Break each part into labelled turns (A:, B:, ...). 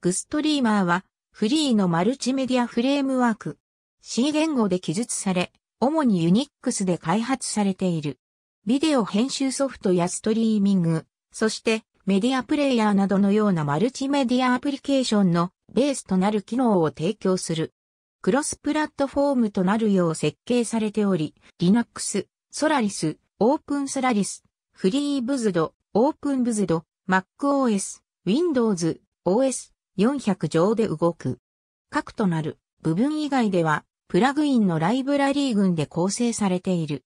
A: グストリーマーは、フリーのマルチメディアフレームワーク。C 言語で記述され、主にユニックスで開発されている。ビデオ編集ソフトやストリーミング、そしてメディアプレイヤーなどのようなマルチメディアアプリケーションのベースとなる機能を提供する。クロスプラットフォームとなるよう設計されており、Linux、Solaris、OpenSolaris、FreeBSD、OpenBSD、MacOS、Windows、OS、400乗で動く。核となる部分以外では、プラグインのライブラリー群で構成されている。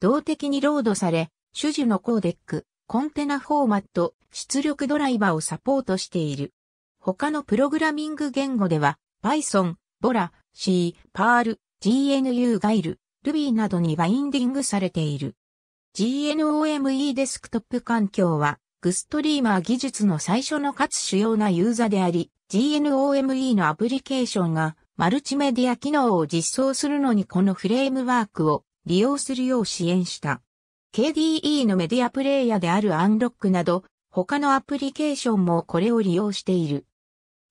A: 動的にロードされ、主樹のコーデック、コンテナフォーマット、出力ドライバーをサポートしている。他のプログラミング言語では、Python、Bora、C、Perl、GNU ガイル、Ruby などにバインディングされている。GNOME デスクトップ環境はグストリーマー技術の最初のかつ主要なユーザーであり、GNOME のアプリケーションがマルチメディア機能を実装するのにこのフレームワークを利用するよう支援した。KDE のメディアプレイヤーであるアンロックなど、他のアプリケーションもこれを利用している。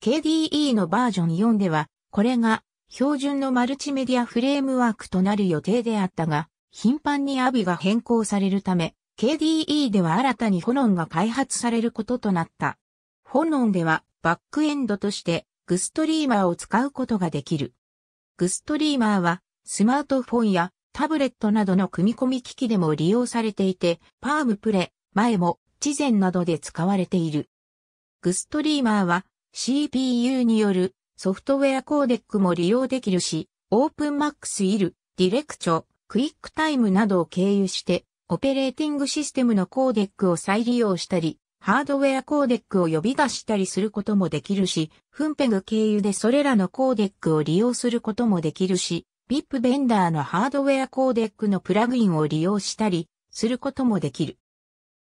A: KDE のバージョン4では、これが標準のマルチメディアフレームワークとなる予定であったが、頻繁にアビが変更されるため、KDE では新たにホノンが開発されることとなった。ホノンではバックエンドとしてグストリーマーを使うことができる。グストリーマーはスマートフォンやタブレットなどの組み込み機器でも利用されていて、パームプレ、前も、知前などで使われている。グストリーマーは CPU によるソフトウェアコーデックも利用できるし、OpenMax イル、ディレクチョ、クイックタイムなどを経由してオペレーティングシステムのコーデックを再利用したり、ハードウェアコーデックを呼び出したりすることもできるし、フンペグ経由でそれらのコーデックを利用することもできるし、VIP ベンダーのハードウェアコーデックのプラグインを利用したりすることもできる。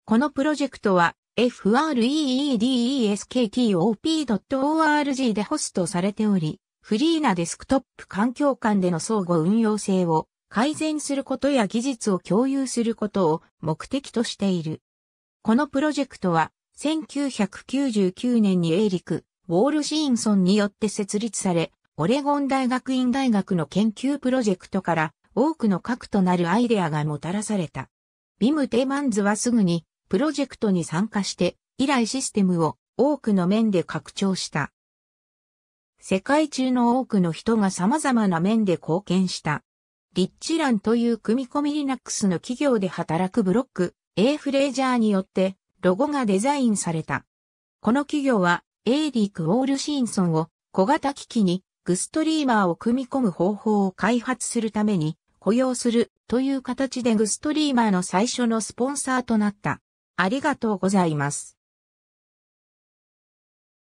A: このプロジェクトは freedesktop.org でホストされており、フリーなデスクトップ環境間での相互運用性を改善することや技術を共有することを目的としている。このプロジェクトは、1999年にエイリク、ウォール・シーンソンによって設立され、オレゴン大学院大学の研究プロジェクトから多くの核となるアイデアがもたらされた。ビム・テマンズはすぐにプロジェクトに参加して以来システムを多くの面で拡張した。世界中の多くの人が様々な面で貢献した。リッチランという組み込み Linux の企業で働くブロック、A フレージャーによってロゴがデザインされた。この企業は、エイリーク・オール・シーンソンを小型機器にグストリーマーを組み込む方法を開発するために雇用するという形でグストリーマーの最初のスポンサーとなった。ありがとうございます。